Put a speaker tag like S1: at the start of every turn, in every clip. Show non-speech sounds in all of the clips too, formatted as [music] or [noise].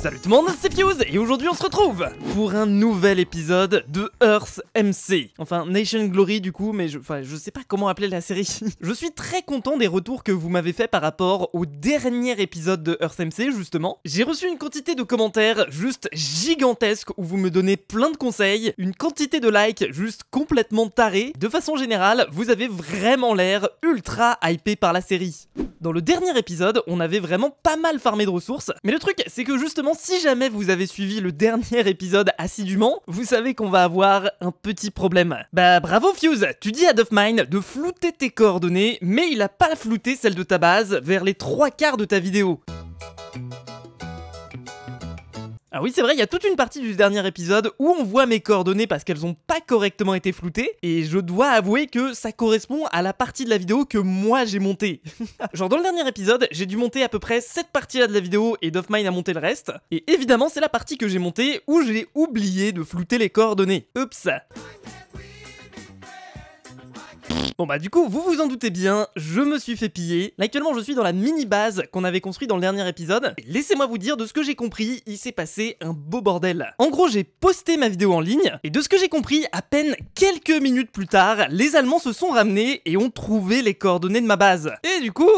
S1: Salut tout le monde, c'est Fuse et aujourd'hui on se retrouve pour un nouvel épisode de Earth MC. Enfin Nation Glory du coup, mais je, enfin, je sais pas comment appeler la série. [laughs] je suis très content des retours que vous m'avez fait par rapport au dernier épisode de Earth MC justement. J'ai reçu une quantité de commentaires juste gigantesques, où vous me donnez plein de conseils, une quantité de likes juste complètement tarés. De façon générale, vous avez vraiment l'air ultra hypé par la série. Dans le dernier épisode, on avait vraiment pas mal farmé de ressources, mais le truc c'est que justement si jamais vous avez suivi le dernier épisode assidûment, vous savez qu'on va avoir un petit problème. Bah bravo Fuse, tu dis à Mine de flouter tes coordonnées, mais il a pas flouté celles de ta base vers les trois quarts de ta vidéo. Ah oui, c'est vrai, il y a toute une partie du dernier épisode où on voit mes coordonnées parce qu'elles ont pas correctement été floutées, et je dois avouer que ça correspond à la partie de la vidéo que moi j'ai montée. [laughs] Genre dans le dernier épisode, j'ai dû monter à peu près cette partie-là de la vidéo et DoveMine a monté le reste, et évidemment c'est la partie que j'ai montée où j'ai oublié de flouter les coordonnées. Oups Bon bah du coup, vous vous en doutez bien, je me suis fait piller. Là, actuellement, je suis dans la mini-base qu'on avait construite dans le dernier épisode. Laissez-moi vous dire, de ce que j'ai compris, il s'est passé un beau bordel. En gros, j'ai posté ma vidéo en ligne, et de ce que j'ai compris, à peine quelques minutes plus tard, les Allemands se sont ramenés et ont trouvé les coordonnées de ma base. Et du coup,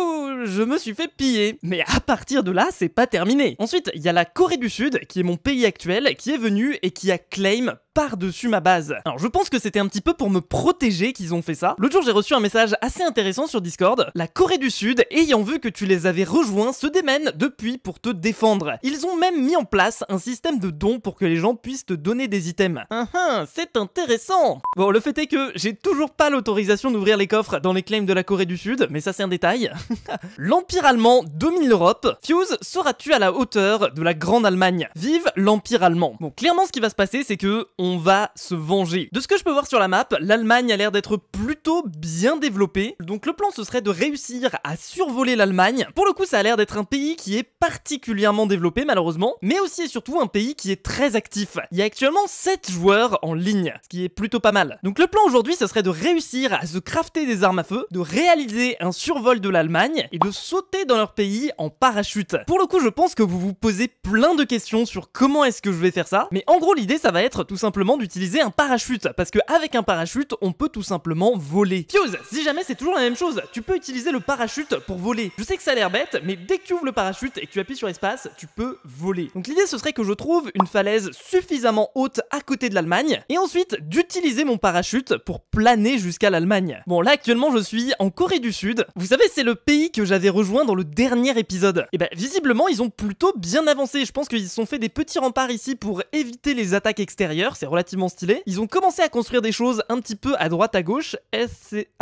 S1: je me suis fait piller. Mais à partir de là, c'est pas terminé. Ensuite, il y a la Corée du Sud, qui est mon pays actuel, qui est venu et qui a claim par-dessus ma base. Alors je pense que c'était un petit peu pour me protéger qu'ils ont fait ça. L'autre jour j'ai reçu un message assez intéressant sur Discord. La Corée du Sud, ayant vu que tu les avais rejoints, se démène depuis pour te défendre. Ils ont même mis en place un système de dons pour que les gens puissent te donner des items. Ah, ah c'est intéressant Bon, le fait est que j'ai toujours pas l'autorisation d'ouvrir les coffres dans les claims de la Corée du Sud, mais ça c'est un détail. [laughs] L'Empire allemand domine l'Europe. Fuse, seras-tu à la hauteur de la Grande Allemagne Vive l'Empire allemand. Bon, clairement, ce qui va se passer, c'est que on va se venger. De ce que je peux voir sur la map, l'Allemagne a l'air d'être plutôt bien développée. Donc le plan, ce serait de réussir à survoler l'Allemagne. Pour le coup, ça a l'air d'être un pays qui est particulièrement développé, malheureusement, mais aussi et surtout un pays qui est très actif. Il y a actuellement 7 joueurs en ligne, ce qui est plutôt pas mal. Donc le plan aujourd'hui, ce serait de réussir à se crafter des armes à feu, de réaliser un survol de l'Allemagne de sauter dans leur pays en parachute. Pour le coup, je pense que vous vous posez plein de questions sur comment est-ce que je vais faire ça, mais en gros, l'idée, ça va être tout simplement d'utiliser un parachute, parce qu'avec un parachute, on peut tout simplement voler. Fuse, si jamais c'est toujours la même chose, tu peux utiliser le parachute pour voler. Je sais que ça a l'air bête, mais dès que tu ouvres le parachute et que tu appuies sur espace, tu peux voler. Donc l'idée, ce serait que je trouve une falaise suffisamment haute à côté de l'Allemagne, et ensuite d'utiliser mon parachute pour planer jusqu'à l'Allemagne. Bon, là, actuellement, je suis en Corée du Sud. Vous savez, c'est le pays que j'avais rejoint dans le dernier épisode. Et eh bah ben, visiblement ils ont plutôt bien avancé, je pense qu'ils se sont fait des petits remparts ici pour éviter les attaques extérieures, c'est relativement stylé. Ils ont commencé à construire des choses un petit peu à droite à gauche, SCHCM,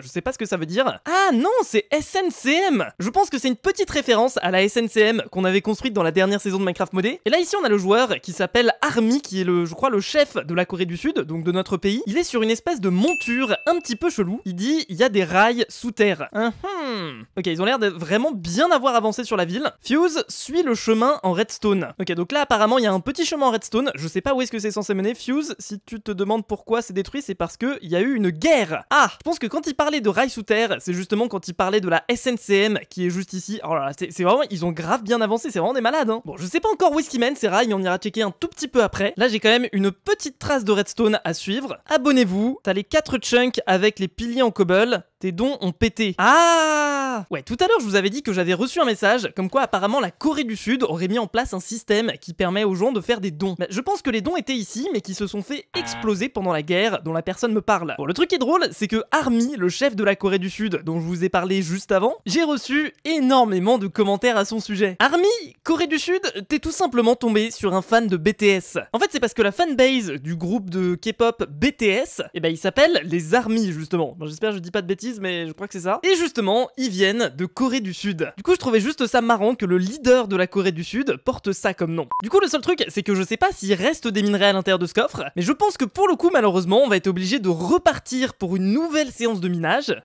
S1: je sais pas ce que ça veut dire. Ah non, c'est SNCM Je pense que c'est une petite référence à la SNCM qu'on avait construite dans la dernière saison de Minecraft modé. Et là ici on a le joueur qui s'appelle Army, qui est le, je crois, le chef de la Corée du Sud, donc de notre pays. Il est sur une espèce de monture un petit peu chelou. Il dit, il y a des rails sous terre. Hein. Hmm. Ok, ils ont l'air de vraiment bien avoir avancé sur la ville. Fuse suit le chemin en redstone. Ok, donc là apparemment il y a un petit chemin en redstone. Je sais pas où est-ce que c'est censé mener. Fuse, si tu te demandes pourquoi c'est détruit, c'est parce que y a eu une guerre. Ah, je pense que quand il parlait de rails sous terre, c'est justement quand il parlait de la SNCM qui est juste ici. Oh là là, c'est vraiment, ils ont grave bien avancé. C'est vraiment des malades. Hein. Bon, je sais pas encore où est-ce qu'ils mènent ces rails. On ira checker un tout petit peu après. Là j'ai quand même une petite trace de redstone à suivre. Abonnez-vous. T'as les 4 chunks avec les piliers en cobble. Tes dons ont pété. Ah Ouais, tout à l'heure, je vous avais dit que j'avais reçu un message comme quoi apparemment la Corée du Sud aurait mis en place un système qui permet aux gens de faire des dons. je pense que les dons étaient ici, mais qui se sont fait exploser pendant la guerre dont la personne me parle. Bon, le truc qui est drôle, c'est que Army, le chef de la Corée du Sud, dont je vous ai parlé juste avant, j'ai reçu énormément de commentaires à son sujet. Army, Corée du Sud, t'es tout simplement tombé sur un fan de BTS. En fait, c'est parce que la fanbase du groupe de K-pop BTS, eh ben, il s'appelle les Army, justement. Bon, J'espère que je dis pas de bêtises mais je crois que c'est ça. Et justement, ils viennent de Corée du Sud. Du coup, je trouvais juste ça marrant que le leader de la Corée du Sud porte ça comme nom. Du coup, le seul truc, c'est que je sais pas s'il reste des minerais à l'intérieur de ce coffre, mais je pense que pour le coup, malheureusement, on va être obligé de repartir pour une nouvelle séance de minage,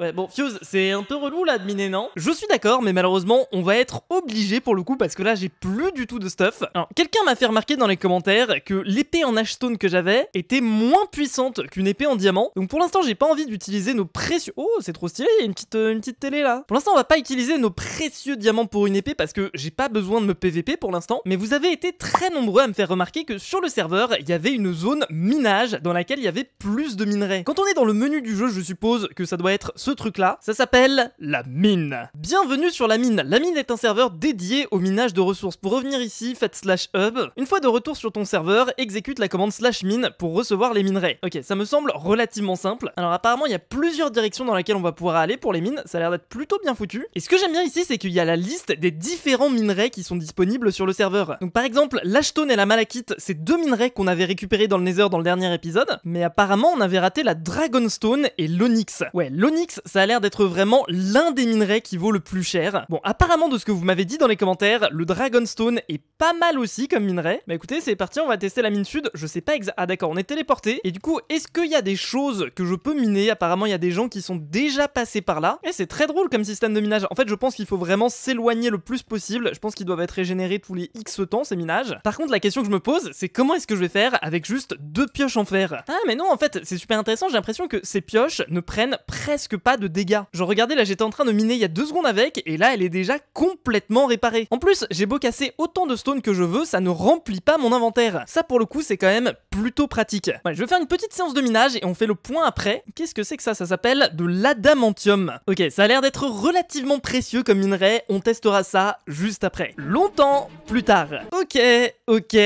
S1: Ouais, bon, Fuse, c'est un peu relou là de miner, non Je suis d'accord, mais malheureusement, on va être obligé pour le coup parce que là, j'ai plus du tout de stuff. Alors, quelqu'un m'a fait remarquer dans les commentaires que l'épée en ashstone que j'avais était moins puissante qu'une épée en diamant. Donc pour l'instant, j'ai pas envie d'utiliser nos précieux... Oh, c'est trop stylé, il y a une petite, euh, une petite télé là. Pour l'instant, on va pas utiliser nos précieux diamants pour une épée parce que j'ai pas besoin de me PVP pour l'instant. Mais vous avez été très nombreux à me faire remarquer que sur le serveur, il y avait une zone minage dans laquelle il y avait plus de minerais. Quand on est dans le menu du jeu, je suppose que ça doit être truc-là, ça s'appelle la mine. Bienvenue sur la mine. La mine est un serveur dédié au minage de ressources. Pour revenir ici, faites slash hub. Une fois de retour sur ton serveur, exécute la commande slash mine pour recevoir les minerais. Ok, ça me semble relativement simple. Alors apparemment, il y a plusieurs directions dans lesquelles on va pouvoir aller pour les mines. Ça a l'air d'être plutôt bien foutu. Et ce que j'aime bien ici, c'est qu'il y a la liste des différents minerais qui sont disponibles sur le serveur. Donc par exemple, l'ashtone et la malachite, c'est deux minerais qu'on avait récupérés dans le Nether dans le dernier épisode. Mais apparemment, on avait raté la Dragonstone et l'Onyx. Ouais, l'Onyx, ça a l'air d'être vraiment l'un des minerais qui vaut le plus cher. Bon, apparemment de ce que vous m'avez dit dans les commentaires, le Dragonstone est pas mal aussi comme minerai. Bah écoutez, c'est parti, on va tester la mine sud. Je sais pas exactement... Ah d'accord, on est téléporté. Et du coup, est-ce qu'il y a des choses que je peux miner Apparemment, il y a des gens qui sont déjà passés par là. Et c'est très drôle comme système de minage. En fait, je pense qu'il faut vraiment s'éloigner le plus possible. Je pense qu'ils doivent être régénérés tous les X temps, ces minages. Par contre, la question que je me pose, c'est comment est-ce que je vais faire avec juste deux pioches en fer Ah mais non, en fait, c'est super intéressant. J'ai l'impression que ces pioches ne prennent presque pas de dégâts. Genre regardez là j'étais en train de miner il y a deux secondes avec et là elle est déjà complètement réparée. En plus j'ai beau casser autant de stones que je veux ça ne remplit pas mon inventaire. Ça pour le coup c'est quand même plutôt pratique. Ouais, je vais faire une petite séance de minage et on fait le point après. Qu'est-ce que c'est que ça Ça s'appelle de l'adamantium. Ok ça a l'air d'être relativement précieux comme minerai, on testera ça juste après. Longtemps plus tard. Ok, ok,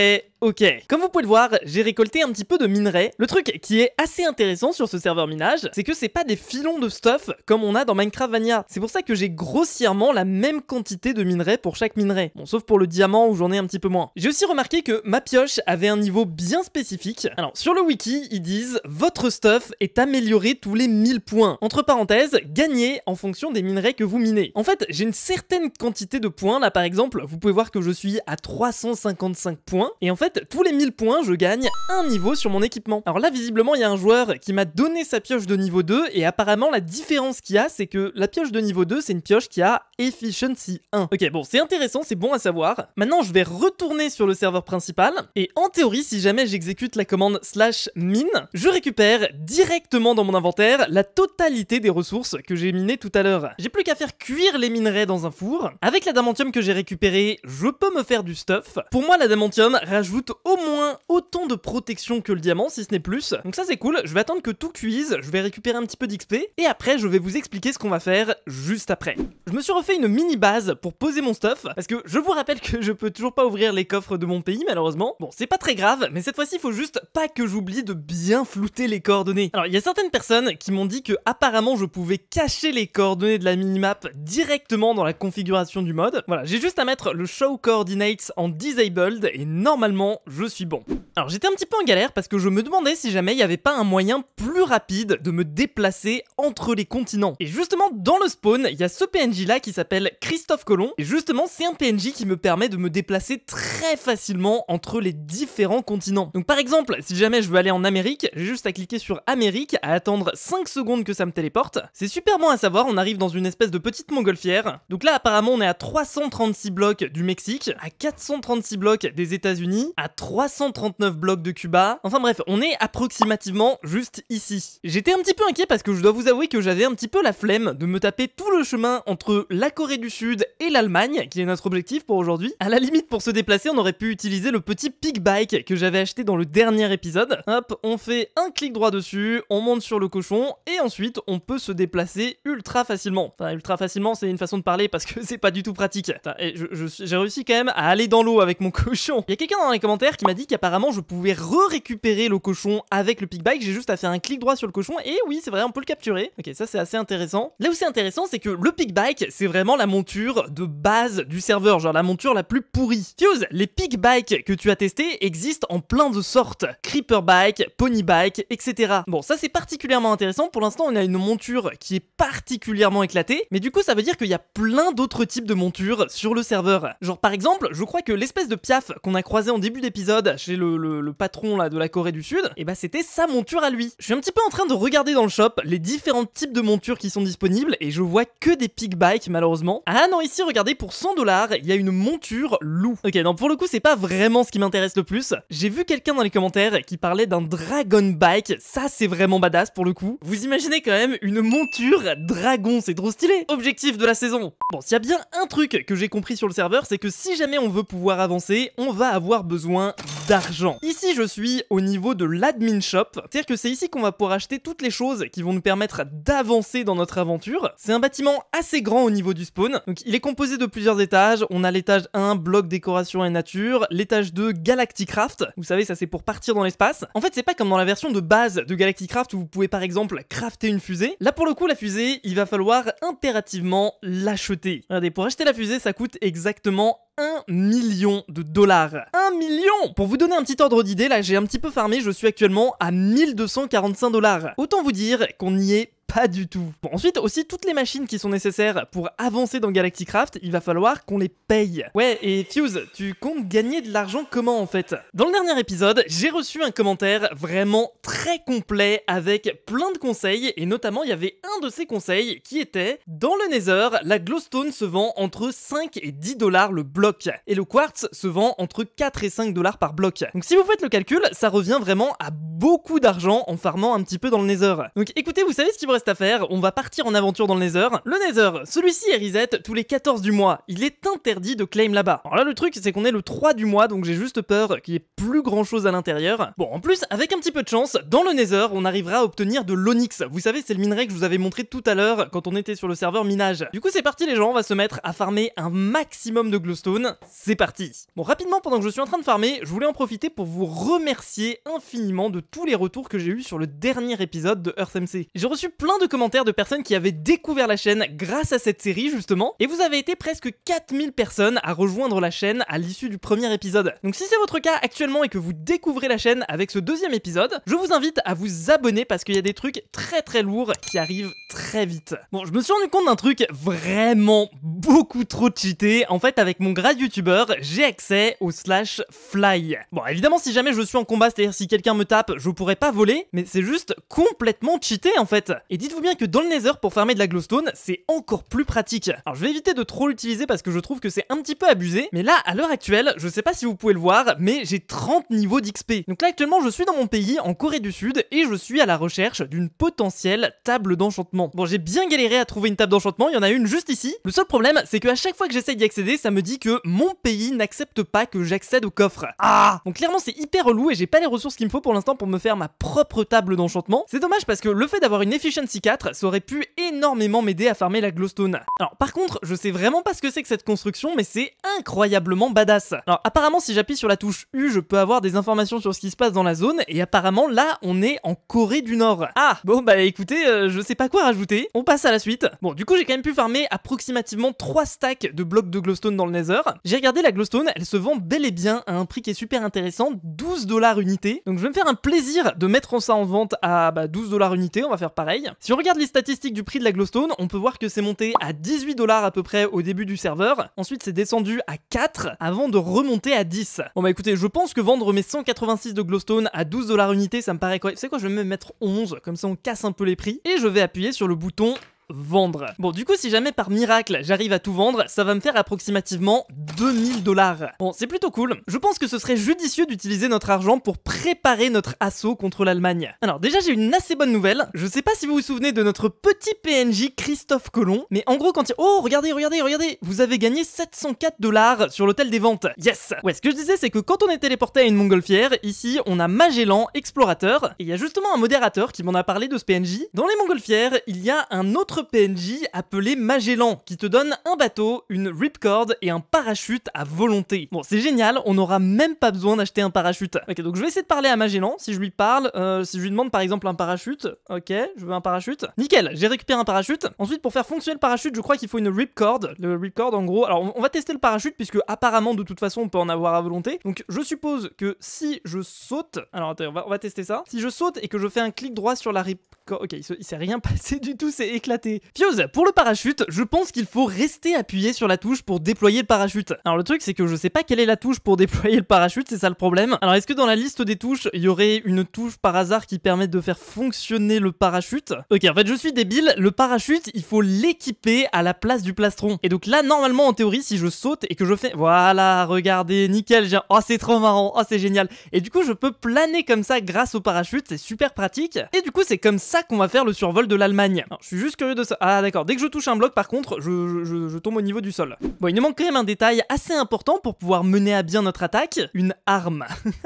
S1: Ok. Comme vous pouvez le voir, j'ai récolté un petit peu de minerais. Le truc qui est assez intéressant sur ce serveur minage, c'est que c'est pas des filons de stuff comme on a dans Minecraft Vanilla. C'est pour ça que j'ai grossièrement la même quantité de minerais pour chaque minerai. Bon, sauf pour le diamant où j'en ai un petit peu moins. J'ai aussi remarqué que ma pioche avait un niveau bien spécifique. Alors, sur le wiki, ils disent « Votre stuff est amélioré tous les 1000 points ». Entre parenthèses, gagnez en fonction des minerais que vous minez. En fait, j'ai une certaine quantité de points. Là, par exemple, vous pouvez voir que je suis à 355 points. Et en fait, tous les 1000 points, je gagne un niveau sur mon équipement. Alors là, visiblement, il y a un joueur qui m'a donné sa pioche de niveau 2, et apparemment, la différence qu'il y a, c'est que la pioche de niveau 2, c'est une pioche qui a Efficiency 1. Ok, bon, c'est intéressant, c'est bon à savoir. Maintenant, je vais retourner sur le serveur principal, et en théorie, si jamais j'exécute la commande slash mine, je récupère directement dans mon inventaire la totalité des ressources que j'ai minées tout à l'heure. J'ai plus qu'à faire cuire les minerais dans un four. Avec la damantium que j'ai récupéré je peux me faire du stuff. Pour moi, la damantium rajoute au moins autant de protection que le diamant, si ce n'est plus. Donc ça, c'est cool. Je vais attendre que tout cuise, je vais récupérer un petit peu d'XP, et après, je vais vous expliquer ce qu'on va faire juste après. Je me suis une mini base pour poser mon stuff, parce que je vous rappelle que je peux toujours pas ouvrir les coffres de mon pays malheureusement. Bon, c'est pas très grave, mais cette fois-ci, il faut juste pas que j'oublie de bien flouter les coordonnées. Alors, il y a certaines personnes qui m'ont dit que apparemment je pouvais cacher les coordonnées de la minimap directement dans la configuration du mode. Voilà, j'ai juste à mettre le show coordinates en disabled et normalement, je suis bon. Alors, j'étais un petit peu en galère parce que je me demandais si jamais il y avait pas un moyen plus rapide de me déplacer entre les continents. Et justement, dans le spawn, il y a ce PNJ là qui s'appelle Christophe Colomb. Et justement, c'est un PNJ qui me permet de me déplacer très facilement entre les différents continents. Donc par exemple, si jamais je veux aller en Amérique, j'ai juste à cliquer sur Amérique, à attendre 5 secondes que ça me téléporte. C'est super bon à savoir, on arrive dans une espèce de petite montgolfière. Donc là, apparemment, on est à 336 blocs du Mexique, à 436 blocs des États-Unis, à 339 blocs de Cuba. Enfin bref, on est approximativement juste ici. J'étais un petit peu inquiet parce que je dois vous avouer que j'avais un petit peu la flemme de me taper tout le chemin entre la Corée du Sud et l'Allemagne, qui est notre objectif pour aujourd'hui. À la limite, pour se déplacer, on aurait pu utiliser le petit pig bike que j'avais acheté dans le dernier épisode. Hop, on fait un clic droit dessus, on monte sur le cochon, et ensuite, on peut se déplacer ultra facilement. Enfin, ultra facilement, c'est une façon de parler parce que [laughs] c'est pas du tout pratique. j'ai réussi quand même à aller dans l'eau avec mon [laughs] cochon. Il y a quelqu'un dans les commentaires qui m'a dit qu'apparemment, je pouvais re-récupérer le cochon avec le pig bike, j'ai juste à faire un clic droit sur le cochon, et oui, c'est vrai, on peut le capturer. Ok, ça c'est assez intéressant. Là où c'est intéressant, c'est que le pig bike, c'est la monture de base du serveur, genre la monture la plus pourrie. Fuse, les pig bikes que tu as testé existent en plein de sortes. Creeper bike, pony bike, etc. Bon, ça c'est particulièrement intéressant. Pour l'instant, on a une monture qui est particulièrement éclatée, mais du coup, ça veut dire qu'il y a plein d'autres types de montures sur le serveur. Genre par exemple, je crois que l'espèce de piaf qu'on a croisé en début d'épisode chez le, patron là de la Corée du Sud, et eh bah ben, c'était sa monture à lui. Je suis un petit peu en train de regarder dans le shop les différents types de montures qui sont disponibles et je vois que des pig bikes malheureusement ah non, ici, regardez, pour 100 dollars, il y a une monture loup. Ok, non, pour le coup, c'est pas vraiment ce qui m'intéresse le plus. J'ai vu quelqu'un dans les commentaires qui parlait d'un dragon bike. Ça, c'est vraiment badass pour le coup. Vous imaginez quand même une monture dragon, c'est trop stylé. Objectif de la saison. Bon, s'il y a bien un truc que j'ai compris sur le serveur, c'est que si jamais on veut pouvoir avancer, on va avoir besoin d'argent. Ici, je suis au niveau de l'admin shop, c'est-à-dire que c'est ici qu'on va pouvoir acheter toutes les choses qui vont nous permettre d'avancer dans notre aventure. C'est un bâtiment assez grand au niveau du spawn, donc il est composé de plusieurs étages. On a l'étage 1, bloc décoration et nature, l'étage 2, Galacticraft. Vous savez, ça c'est pour partir dans l'espace. En fait, c'est pas comme dans la version de base de Galacticraft où vous pouvez par exemple crafter une fusée. Là, pour le coup, la fusée, il va falloir impérativement l'acheter. Regardez, pour acheter la fusée, ça coûte exactement 1 million de dollars. 1 million Pour vous donner un petit ordre d'idée, là j'ai un petit peu farmé, je suis actuellement à 1245 dollars. Autant vous dire qu'on y est pas du tout. ensuite, aussi, toutes les machines qui sont nécessaires pour avancer dans Galacticraft, il va falloir qu'on les paye. Ouais, et Fuse, tu comptes gagner de l'argent comment en fait Dans le dernier épisode, j'ai reçu un commentaire vraiment très complet avec plein de conseils, et notamment, il y avait un de ces conseils qui était « Dans le Nether, la glowstone se vend entre 5 et 10 dollars le bloc, et le quartz se vend entre 4 et 5 dollars par bloc. » Donc si vous faites le calcul, ça revient vraiment à beaucoup d'argent en farmant un petit peu dans le Nether. Donc écoutez, vous savez ce qu'il vous reste à faire on va partir en aventure dans le Nether. Le Nether, celui-ci est reset tous les 14 du mois. Il est interdit de claim là-bas. Alors là, le truc, c'est qu'on est le 3 du mois, donc j'ai juste peur qu'il y ait plus grand-chose à l'intérieur. Bon, en plus, avec un petit peu de chance, dans le Nether, on arrivera à obtenir de l'onyx. Vous savez, c'est le minerai que je vous avais montré tout à l'heure quand on était sur le serveur minage. Du coup, c'est parti les gens, on va se mettre à farmer un maximum de glowstone. C'est parti Bon, rapidement, pendant que je suis en train de farmer, je voulais en profiter pour vous remercier infiniment de tous les retours que j'ai eu sur le dernier épisode de EarthMC. J'ai reçu plein de commentaires de personnes qui avaient découvert la chaîne grâce à cette série justement, et vous avez été presque 4000 personnes à rejoindre la chaîne à l'issue du premier épisode. Donc si c'est votre cas actuellement et que vous découvrez la chaîne avec ce deuxième épisode, je vous invite à vous abonner parce qu'il y a des trucs très très lourds qui arrivent très vite. Bon, je me suis rendu compte d'un truc vraiment beaucoup trop cheaté. En fait, avec mon grade youtubeur, j'ai accès au slash fly. Bon, évidemment, si jamais je suis en combat, c'est-à-dire si quelqu'un me tape, je pourrais pas voler, mais c'est juste complètement cheaté en fait. Et dites-vous bien que dans le Nether, pour fermer de la glowstone, c'est encore plus pratique. Alors je vais éviter de trop l'utiliser parce que je trouve que c'est un petit peu abusé, mais là, à l'heure actuelle, je sais pas si vous pouvez le voir, mais j'ai 30 niveaux d'XP. Donc là, actuellement, je suis dans mon pays, en Corée du Sud, et je suis à la recherche d'une potentielle table d'enchantement. Bon, j'ai bien galéré à trouver une table d'enchantement, il y en a une juste ici. Le seul problème, c'est qu'à chaque fois que j'essaye d'y accéder, ça me dit que mon pays n'accepte pas que j'accède au coffre. Ah Donc clairement, c'est hyper relou et j'ai pas les ressources qu'il me faut pour l'instant pour me faire ma propre table d'enchantement. C'est dommage parce que le fait d'avoir une efficience ça aurait pu énormément m'aider à farmer la glowstone. Alors par contre, je sais vraiment pas ce que c'est que cette construction, mais c'est incroyablement badass. Alors apparemment, si j'appuie sur la touche U, je peux avoir des informations sur ce qui se passe dans la zone, et apparemment là, on est en Corée du Nord. Ah, bon bah écoutez, euh, je sais pas quoi rajouter, on passe à la suite. Bon, du coup, j'ai quand même pu farmer approximativement 3 stacks de blocs de glowstone dans le nether. J'ai regardé la glowstone, elle se vend bel et bien à un prix qui est super intéressant, 12 dollars unité. Donc je vais me faire un plaisir de mettre ça en vente à 12 bah, dollars unité, on va faire pareil. Si on regarde les statistiques du prix de la glowstone, on peut voir que c'est monté à 18 dollars à peu près au début du serveur, ensuite c'est descendu à 4 avant de remonter à 10. Bon bah écoutez, je pense que vendre mes 186 de glowstone à 12 dollars unité, ça me paraît quoi C'est quoi, je vais même mettre 11, comme ça on casse un peu les prix, et je vais appuyer sur le bouton vendre. Bon, du coup, si jamais par miracle j'arrive à tout vendre, ça va me faire approximativement 2000 dollars. Bon, c'est plutôt cool. Je pense que ce serait judicieux d'utiliser notre argent pour préparer notre assaut contre l'Allemagne. Alors déjà, j'ai une assez bonne nouvelle. Je sais pas si vous vous souvenez de notre petit PNJ Christophe Colomb, mais en gros, quand il... Oh, regardez, regardez, regardez Vous avez gagné 704 dollars sur l'hôtel des ventes. Yes Ouais, ce que je disais, c'est que quand on est téléporté à une montgolfière, ici, on a Magellan, explorateur, et il y a justement un modérateur qui m'en a parlé de ce PNJ. Dans les montgolfières, il y a un autre PNJ appelé Magellan qui te donne un bateau, une ripcord et un parachute à volonté. Bon, c'est génial, on n'aura même pas besoin d'acheter un parachute. Ok, donc je vais essayer de parler à Magellan. Si je lui parle, euh, si je lui demande par exemple un parachute, ok, je veux un parachute. Nickel, j'ai récupéré un parachute. Ensuite, pour faire fonctionner le parachute, je crois qu'il faut une ripcord. Le ripcord, en gros, alors on va tester le parachute puisque apparemment de toute façon on peut en avoir à volonté. Donc je suppose que si je saute, alors attendez on va, tester ça. Si je saute et que je fais un clic droit sur la ripcord, ok, il s'est rien [laughs] passé du tout, c'est éclaté. Fuse, pour le parachute, je pense qu'il faut rester appuyé sur la touche pour déployer le parachute. Alors le truc c'est que je sais pas quelle est la touche pour [laughs] déployer le parachute, c'est ça le problème. Alors est-ce que dans la liste des touches, il y aurait une touche par hasard qui permet de faire fonctionner le parachute Ok, en fait je suis débile, le parachute, il faut l'équiper à la place du plastron. Et donc là, normalement en théorie, si je saute et que je fais... Voilà, regardez, nickel, j'ai... Oh c'est trop marrant, oh c'est génial. Et du coup je peux planer comme ça grâce au parachute, c'est super pratique. Et du coup c'est comme ça qu'on va faire le survol de l'Allemagne. Je suis juste curieux ah d'accord, dès que je touche un bloc par contre, je, je, tombe au niveau du sol. Bon, il nous manque quand même un détail assez important pour pouvoir mener à bien notre attaque, une arme. [laughs]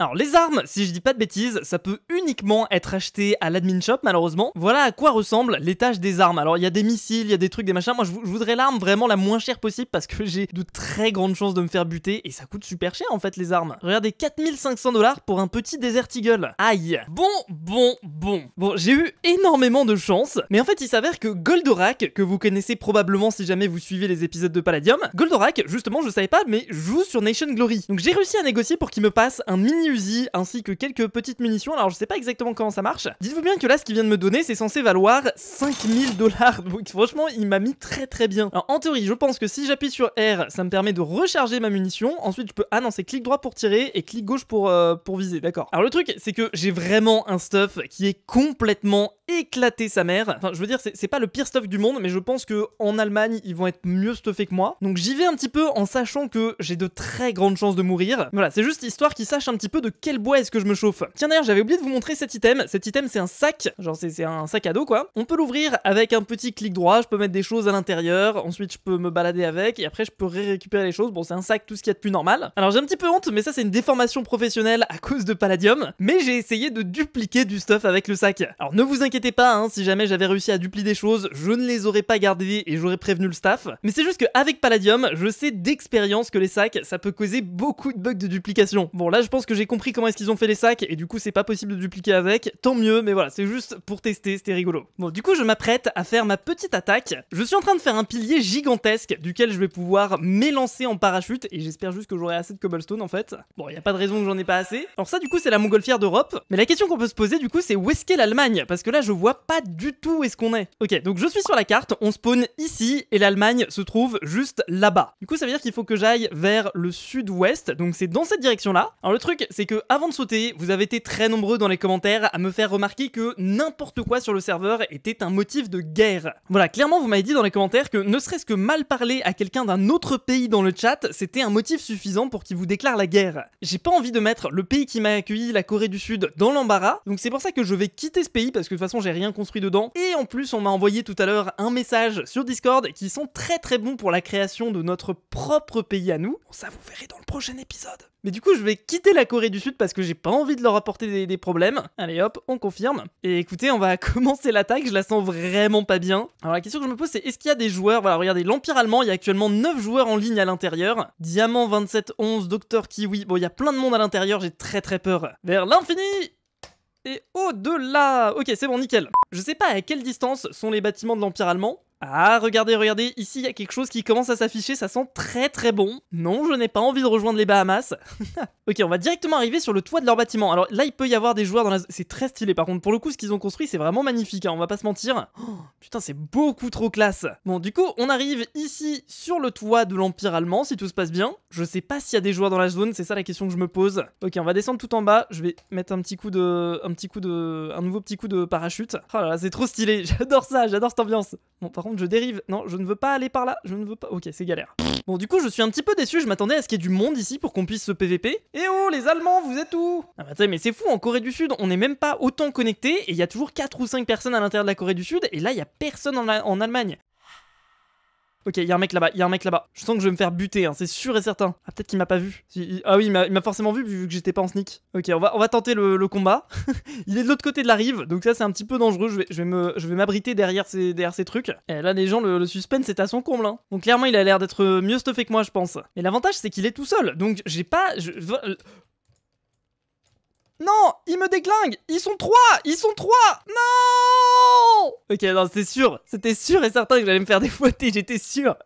S1: Alors les armes, si je dis pas de bêtises, ça peut uniquement être acheté à l'admin shop malheureusement. Voilà à quoi ressemblent les tâches des armes. Alors il y a des missiles, il y a des trucs, des machins. Moi je, voudrais l'arme vraiment la moins chère possible parce que [laughs] j'ai de très grandes chances de me faire buter et ça coûte super cher en fait les armes. Regardez 4500 dollars pour un petit Desert Eagle. Aïe. Bon, bon, bon. Bon, j'ai eu énormément de chance, mais en fait il s'avère que Goldorak, que vous connaissez probablement si jamais vous suivez les épisodes de Palladium, Goldorak, justement je savais pas, mais joue sur Nation Glory. Donc j'ai réussi à négocier pour qu'il me passe un mini ainsi que quelques petites munitions. Alors je sais pas exactement comment ça marche. Dites-vous bien que là, ce qu'il vient de me donner, c'est censé valoir 5000 dollars. [laughs] Donc franchement, il m'a mis très très bien. Alors en théorie, je pense que si j'appuie sur R, ça me permet de recharger ma munition. Ensuite, je peux... annoncer ah clic droit pour tirer et clic gauche pour, euh, pour viser, d'accord. Alors le truc, c'est que j'ai vraiment un stuff qui est complètement éclaté sa mère. Enfin, je veux dire, c'est pas le pire stuff du monde, mais je pense que en Allemagne, ils vont être mieux stuffés que moi. Donc j'y vais un petit peu en sachant que j'ai de très grandes chances de mourir. Voilà, c'est juste histoire qu'ils sachent un petit peu de quel bois est-ce que je me chauffe. Tiens d'ailleurs, j'avais oublié de vous montrer cet item. Cet item, c'est un sac, genre c'est un sac à dos quoi. On peut l'ouvrir avec un petit clic droit, je peux mettre des choses à l'intérieur, ensuite je peux me balader avec, et après je peux ré récupérer les choses. Bon, c'est un sac, tout ce qu'il y a de plus normal. Alors j'ai un petit peu honte, mais ça c'est une déformation professionnelle à cause de palladium, mais j'ai essayé de dupliquer du stuff avec le sac. Alors ne vous inquiétez pas, hein, si jamais j'avais réussi à dupliquer des choses, je ne les aurais pas gardées et j'aurais prévenu le staff. Mais c'est juste qu'avec palladium, je sais d'expérience que les sacs, ça peut causer beaucoup de bugs de duplication. Bon là je pense que j'ai compris comment est-ce qu'ils ont fait les sacs et du coup c'est pas possible de dupliquer avec, tant mieux, mais voilà, c'est juste pour tester, c'était rigolo. Bon, du coup je m'apprête à faire ma petite attaque. Je suis en train de faire un pilier gigantesque duquel je vais pouvoir m'élancer en parachute et j'espère juste que j'aurai assez de cobblestone en fait. Bon, y a pas de raison que j'en ai pas assez. Alors ça du coup c'est la montgolfière d'Europe, mais la question qu'on peut se poser du coup c'est où est-ce qu'est l'Allemagne Parce que là je vois pas du tout où est-ce qu'on est. Ok, donc je suis sur la carte, on spawn ici et l'Allemagne se trouve juste là-bas. Du coup ça veut dire qu'il faut que j'aille vers le sud-ouest, donc c'est dans cette direction là. Alors le truc c'est que avant de sauter, vous avez été très nombreux dans les commentaires à me faire remarquer que n'importe quoi sur le serveur était un motif de guerre. Voilà, clairement vous m'avez dit dans les commentaires que ne serait-ce que mal parler à quelqu'un d'un autre pays dans le chat, c'était un motif suffisant pour qu'il vous déclare la guerre. J'ai pas envie de mettre le pays qui m'a accueilli, la Corée du Sud, dans l'embarras, donc c'est pour ça que je vais quitter ce pays parce que de toute façon j'ai rien construit dedans. Et en plus on m'a envoyé tout à l'heure un message sur Discord qui sont très très bons pour la création de notre propre pays à nous. ça vous verrez dans le prochain épisode. Et du coup, je vais quitter la Corée du Sud parce que j'ai pas envie de leur apporter des, problèmes. Allez hop, on confirme. Et écoutez, on va [laughs] commencer l'attaque, je la sens vraiment pas bien. Alors la question que je me pose, c'est est-ce qu'il y a des joueurs Voilà, regardez, l'Empire allemand, il y a actuellement 9 joueurs en ligne à l'intérieur. Diamant 2711 11 Docteur Kiwi, bon, il y a plein de monde à l'intérieur, j'ai très très peur. Vers l'infini et au-delà Ok, c'est bon, nickel. Je sais pas à quelle distance sont les bâtiments de l'Empire allemand, ah, regardez, regardez, ici il y a quelque chose qui commence à s'afficher, ça sent très très bon. Non, je n'ai pas envie de rejoindre les Bahamas. [laughs] ok, on va directement arriver sur le toit de leur bâtiment. Alors là, il peut y avoir des joueurs dans la... C'est très stylé par contre, pour le coup, ce qu'ils ont construit, c'est vraiment magnifique, hein, on va pas se mentir. Oh, putain, c'est beaucoup trop classe. Bon, du coup, on arrive ici sur le toit de l'Empire allemand, si tout se passe bien. Je sais pas s'il y a des joueurs dans la zone, c'est ça la question que je me pose. Ok, on va descendre tout en bas, je vais mettre un petit coup de... un petit coup de... un nouveau petit coup de parachute. Oh là là, c'est trop stylé, [laughs] j'adore ça, j'adore cette ambiance. Bon, je dérive. Non, je ne veux pas aller par là. Je ne veux pas. Ok, c'est galère. Bon, du coup, je suis un petit peu déçu. Je m'attendais à ce qu'il y ait du monde ici pour qu'on puisse se PVP. et oh, les Allemands, vous êtes où Ah bah, mais c'est fou. En Corée du Sud, on n'est même pas autant connecté et il y a toujours 4 ou 5 personnes à l'intérieur de la Corée du Sud. Et là, il y a personne en Allemagne. Ok, il y a un mec là-bas, il y a un mec là-bas. Je sens que je vais me faire buter, hein, c'est sûr et certain. Ah, peut-être qu'il m'a pas vu. Ah oui, il m'a forcément vu vu que j'étais pas en sneak. Ok, on va, on va tenter le, combat. [laughs] il est de l'autre côté de la rive, donc ça c'est un petit peu dangereux. Je vais, je vais m'abriter derrière ces, derrière ces trucs. Et là, les gens, le, suspense est à son comble. Hein. Donc clairement, il a l'air d'être mieux stuffé que moi, je pense. Mais l'avantage, c'est qu'il est tout seul. Donc j'ai pas. Non, ils me déglinguent Ils sont trois Ils sont trois Non Ok, non, c'était sûr. C'était sûr et certain que j'allais me faire défouetter, j'étais sûr.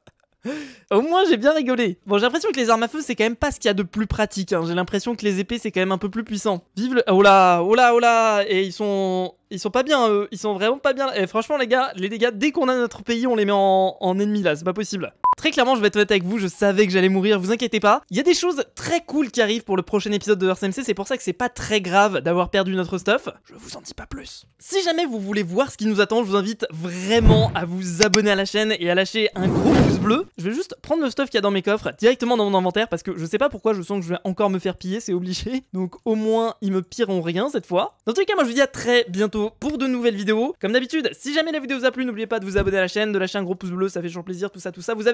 S1: Au moins j'ai bien rigolé. Bon j'ai l'impression que les armes à feu c'est quand même pas ce qu'il y a de plus pratique. Hein. J'ai l'impression que les épées c'est quand même un peu plus puissant. Vive le... Oh là, oh là, oh là Et ils sont... Ils sont pas bien eux. Ils sont vraiment pas bien. Et franchement les gars, les dégâts dès qu'on a notre pays on les met en, en ennemi là. C'est pas possible. Très clairement, je vais être honnête avec vous, je savais que j'allais mourir, vous inquiétez pas. Il y a des choses très cool qui arrivent pour le prochain épisode de RCMC, c'est pour ça que c'est pas très grave d'avoir perdu notre stuff. Je vous en dis pas plus. Si jamais vous voulez voir ce qui nous attend, je vous invite vraiment à vous abonner à la chaîne et à lâcher un gros pouce bleu. Je vais juste prendre le stuff qu'il y a dans mes coffres directement dans mon inventaire parce que je sais pas pourquoi je sens que je vais encore me faire piller, c'est obligé. [laughs] Donc au moins, ils me pilleront rien cette fois. Dans tous les cas, moi je vous dis à très bientôt pour de nouvelles vidéos. Comme d'habitude, si jamais la vidéo vous a plu, n'oubliez pas de vous abonner à la chaîne, de lâcher un gros pouce bleu, ça fait toujours plaisir, tout ça, tout ça. Vous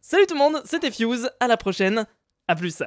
S1: Salut tout le monde, c'était Fuse, à la prochaine, à plus.